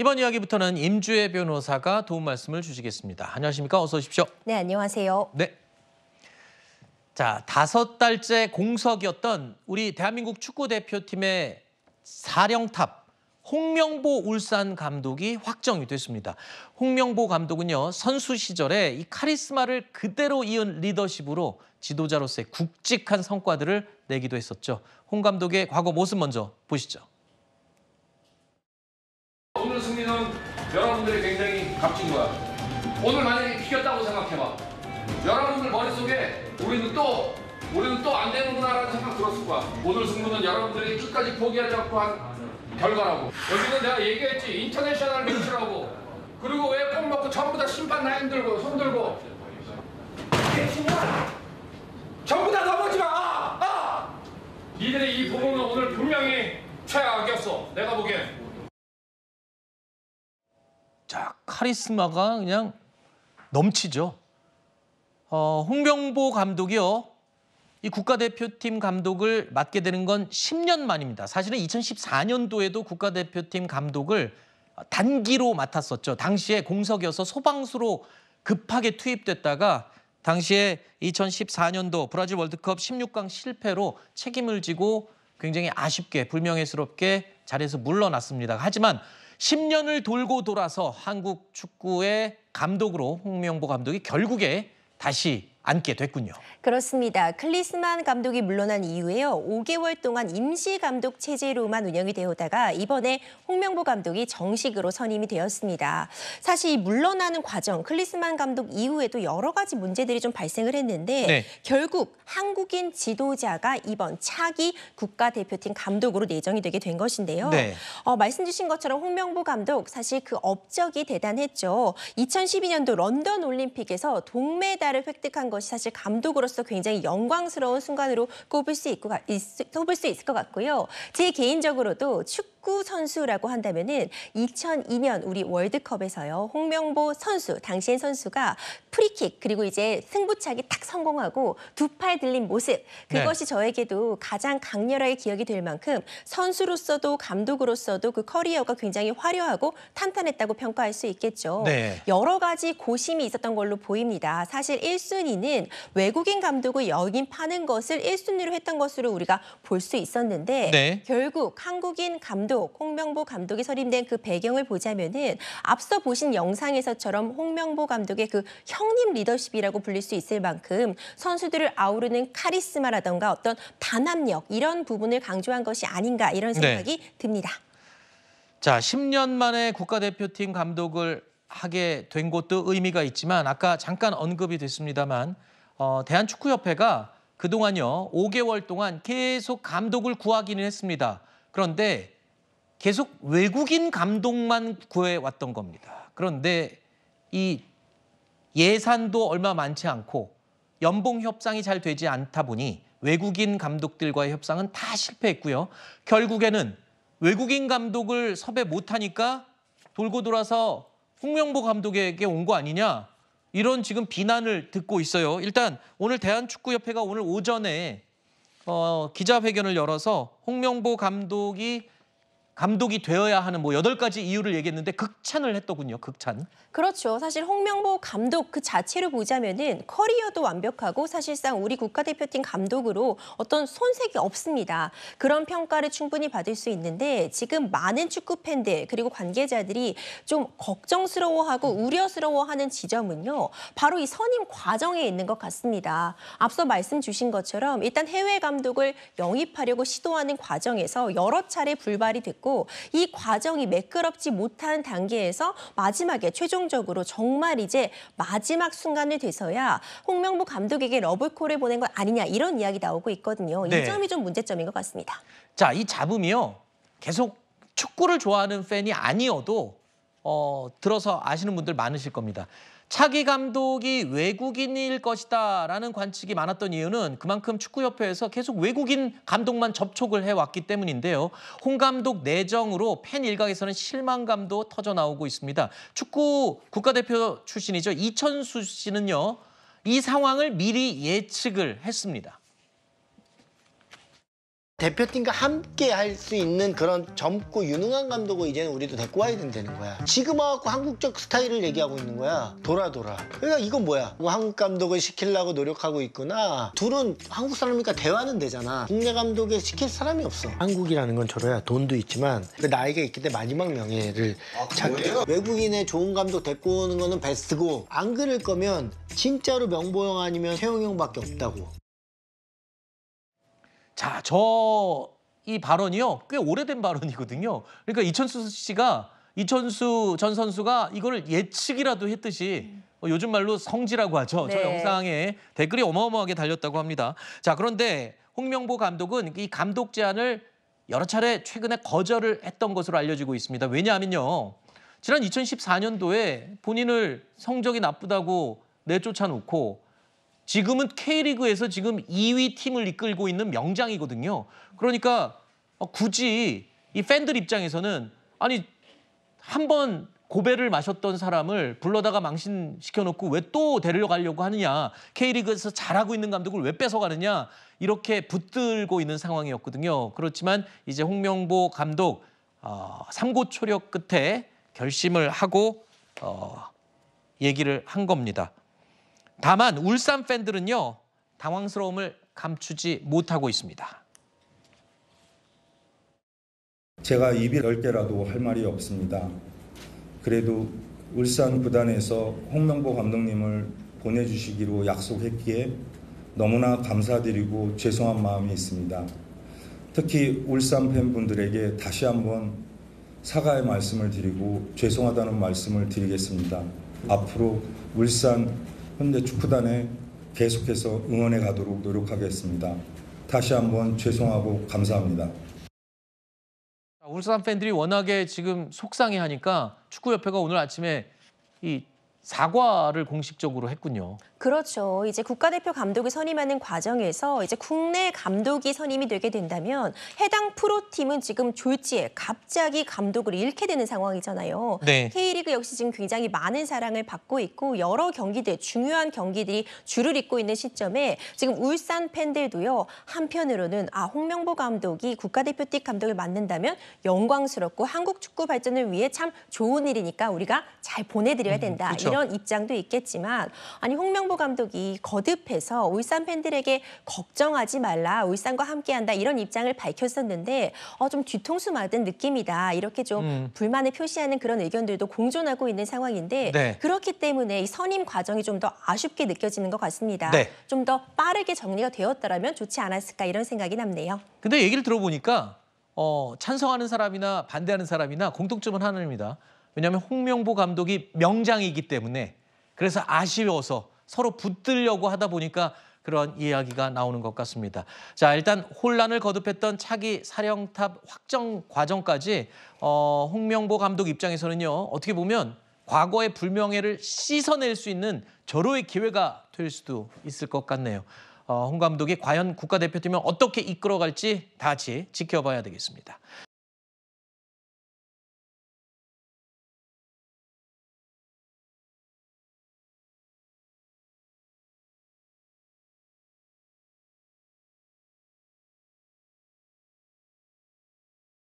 이번 이야기부터는 임주혜 변호사가 도움 말씀을 주시겠습니다. 안녕하십니까? 어서 오십시오. 네, 안녕하세요. 네. 자, 다섯 달째 공석이었던 우리 대한민국 축구 대표팀의 사령탑 홍명보 울산 감독이 확정이 됐습니다. 홍명보 감독은요 선수 시절에 이 카리스마를 그대로 이은 리더십으로 지도자로서의 굵직한 성과들을 내기도 했었죠. 홍 감독의 과거 모습 먼저 보시죠. 여러분들이 굉장히 값진 거야. 오늘 만약에 비겼다고 생각해봐. 여러분들 머릿속에 우리는 또 우리는 또 안 되는구나라는 생각 들었을 거야. 오늘 승부는 여러분들이 끝까지 포기하지 않고 한 결과라고. 여기는 내가 얘기했지 인터내셔널 매치라고. 그리고 왜꼭 먹고 전부 다 심판 라인 들고 손 들고. 전부 다 넘어지 마. 아! 아! 니들의 이 부분은 오늘 분명히 최악이었어. 내가 보기엔. 자 카리스마가 그냥 넘치죠. 어, 홍명보 감독이요. 이 국가대표팀 감독을 맡게 되는 건 10년 만입니다. 사실은 2014년도에도 국가대표팀 감독을 단기로 맡았었죠. 당시에 공석이어서 소방수로 급하게 투입됐다가 당시에 2014년도 브라질 월드컵 16강 실패로 책임을 지고 굉장히 아쉽게 불명예스럽게 자리에서 물러났습니다. 하지만 10년을 돌고 돌아서 한국 축구의 감독으로 홍명보 감독이 결국에 다시 않게 됐군요. 그렇습니다. 클리스만 감독이 물러난 이후에요. 5개월 동안 임시 감독 체제로만 운영이 되오다가 이번에 홍명보 감독이 정식으로 선임이 되었습니다. 사실 물러나는 과정, 클리스만 감독 이후에도 여러 가지 문제들이 좀 발생을 했는데 네. 결국 한국인 지도자가 이번 차기 국가대표팀 감독으로 내정이 되게 된 것인데요. 네. 어, 말씀 주신 것처럼 홍명보 감독 사실 그 업적이 대단했죠. 2012년도 런던 올림픽에서 동메달을 획득한 한 것이 사실 감독으로서 굉장히 영광스러운 순간으로 꼽을 수 있고 꼽을 수 있을 것 같고요. 제 개인적으로도 축 축구 선수라고 한다면은 2002년 우리 월드컵에서요. 홍명보 선수, 당시엔 선수가 프리킥 그리고 이제 승부차기 탁 성공하고 두 팔 들린 모습. 그것이 네. 저에게도 가장 강렬하게 기억이 될 만큼 선수로서도 감독으로서도 그 커리어가 굉장히 화려하고 탄탄했다고 평가할 수 있겠죠. 네. 여러 가지 고심이 있었던 걸로 보입니다. 사실 1순위는 외국인 감독을 영입 파는 것을 1순위로 했던 것으로 우리가 볼 수 있었는데 네. 결국 한국인 감독 감독, 홍명보 감독이 설임된 그 배경을 보자면은 앞서 보신 영상에서처럼 홍명보 감독의 그 형님 리더십이라고 불릴 수 있을 만큼 선수들을 아우르는 카리스마라던가 어떤 단합력 이런 부분을 강조한 것이 아닌가 이런 네. 생각이 네. 듭니다. 자, 10년 만에 국가대표팀 감독을 하게 된 것도 의미가 있지만 아까 잠깐 언급이 됐습니다만 어, 대한축구협회가 그동안요 5개월 동안 계속 감독을 구하기는 했습니다. 그런데 계속 외국인 감독만 구해왔던 겁니다. 그런데 이 예산도 얼마 많지 않고 연봉 협상이 잘 되지 않다 보니 외국인 감독들과의 협상은 다 실패했고요. 결국에는 외국인 감독을 섭외 못하니까 돌고 돌아서 홍명보 감독에게 온 거 아니냐 이런 지금 비난을 듣고 있어요. 일단 오늘 대한축구협회가 오늘 오전에 어, 기자회견을 열어서 홍명보 감독이 감독이 되어야 하는 뭐 여덟 가지 이유를 얘기했는데 극찬을 했더군요. 극찬. 그렇죠. 사실 홍명보 감독 그 자체를 보자면은 커리어도 완벽하고 사실상 우리 국가대표팀 감독으로 어떤 손색이 없습니다. 그런 평가를 충분히 받을 수 있는데 지금 많은 축구 팬들 그리고 관계자들이 좀 걱정스러워하고 우려스러워하는 지점은요. 바로 이 선임 과정에 있는 것 같습니다. 앞서 말씀 주신 것처럼 일단 해외 감독을 영입하려고 시도하는 과정에서 여러 차례 불발이 됐고 있고 이 과정이 매끄럽지 못한 단계에서 마지막에 최종적으로 정말 이제 마지막 순간이 돼서야 홍명보 감독에게 러브콜을 보낸 건 아니냐 이런 이야기 나오고 있거든요. 네. 이 점이 좀 문제점인 것 같습니다. 자, 이 잡음이요. 계속 축구를 좋아하는 팬이 아니어도 어, 들어서 아시는 분들 많으실 겁니다. 차기 감독이 외국인일 것이다 라는 관측이 많았던 이유는 그만큼 축구협회에서 계속 외국인 감독만 접촉을 해왔기 때문인데요. 홍 감독 내정으로 팬 일각에서는 실망감도 터져나오고 있습니다. 축구 국가대표 출신이죠. 이천수 씨는요. 이 상황을 미리 예측을 했습니다. 대표팀과 함께 할 수 있는 그런 젊고 유능한 감독을 이제는 우리도 데리고 와야 된다는 거야. 지금 와갖고 한국적 스타일을 얘기하고 있는 거야. 돌아 돌아. 그러니까 이건 뭐야? 뭐 한국 감독을 시킬라고 노력하고 있구나. 둘은 한국 사람이니까 대화는 되잖아. 국내 감독에 시킬 사람이 없어. 한국이라는 건 저래야 돈도 있지만 그 나이가 있기 때문에 마지막 명예를 아, 찾게. 외국인의 좋은 감독 데리고 오는 거는 베스트고 안 그럴 거면 진짜로 명보영 아니면 태용 형밖에 없다고. 자, 저 이 발언이요. 꽤 오래된 발언이거든요. 그러니까 이천수 씨가 이천수 전 선수가 이걸 예측이라도 했듯이 어, 요즘 말로 성지라고 하죠. 네. 저 영상에 댓글이 어마어마하게 달렸다고 합니다. 자, 그런데 홍명보 감독은 이 감독 제안을 여러 차례 최근에 거절을 했던 것으로 알려지고 있습니다. 왜냐하면요. 지난 2014년도에 본인을 성적이 나쁘다고 내쫓아놓고 지금은 K리그에서 지금 2위 팀을 이끌고 있는 명장이거든요. 그러니까 어, 굳이 이 팬들 입장에서는 아니 한 번 고배를 마셨던 사람을 불러다가 망신시켜 놓고 왜 또 데려가려고 하느냐. K리그에서 잘하고 있는 감독을 왜 뺏어가느냐. 이렇게 붙들고 있는 상황이었거든요. 그렇지만 이제 홍명보 감독 어, 삼고초력 끝에 결심을 하고 어, 얘기를 한 겁니다. 다만 울산 팬들은요 당황스러움을 감추지 못하고 있습니다. 제가 입이 넓게라도 할 말이 없습니다. 그래도 울산 구단에서 홍명보 감독님을 보내주시기로 약속했기에 너무나 감사드리고 죄송한 마음이 있습니다. 특히 울산 팬분들에게 다시 한번 사과의 말씀을 드리고 죄송하다는 말씀을 드리겠습니다. 앞으로 울산 현대 축구단에 계속해서 응원해 가도록 노력하겠습니다. 다시 한번 죄송하고 감사합니다. 울산 팬들이 워낙에 지금 속상해 하니까 축구협회가 오늘 아침에 이 사과를 공식적으로 했군요. 그렇죠. 이제 국가대표 감독이 선임하는 과정에서 이제 국내 감독이 선임이 되게 된다면 해당 프로팀은 지금 졸지에 갑자기 감독을 잃게 되는 상황이잖아요. 네. K리그 역시 지금 굉장히 많은 사랑을 받고 있고 여러 경기들, 중요한 경기들이 줄을 잇고 있는 시점에 지금 울산 팬들도요. 한편으로는 아 홍명보 감독이 국가대표팀 감독을 맡는다면 영광스럽고 한국 축구 발전을 위해 참 좋은 일이니까 우리가 잘 보내드려야 음, 된다. 음, 그렇죠. 이런 입장도 있겠지만 아니 홍명보 홍명보 감독이 거듭해서 울산 팬들에게 걱정하지 말라, 울산과 함께한다 이런 입장을 밝혔었는데 어, 좀 뒤통수 맞은 느낌이다 이렇게 좀 음. 불만을 표시하는 그런 의견들도 공존하고 있는 상황인데 네. 그렇기 때문에 이 선임 과정이 좀 더 아쉽게 느껴지는 것 같습니다. 네. 좀더 빠르게 정리가 되었더라면 좋지 않았을까 이런 생각이 남네요. 근데 얘기를 들어보니까 어, 찬성하는 사람이나 반대하는 사람이나 공통점은 하나입니다. 왜냐하면 홍명보 감독이 명장이기 때문에 그래서 아쉬워서 서로 붙들려고 하다 보니까 그런 이야기가 나오는 것 같습니다. 자, 일단 혼란을 거듭했던 차기 사령탑 확정 과정까지 어, 홍명보 감독 입장에서는요. 어떻게 보면 과거의 불명예를 씻어낼 수 있는 절호의 기회가 될 수도 있을 것 같네요. 어, 홍 감독이 과연 국가대표팀을 어떻게 이끌어갈지 다 같이 지켜봐야 되겠습니다.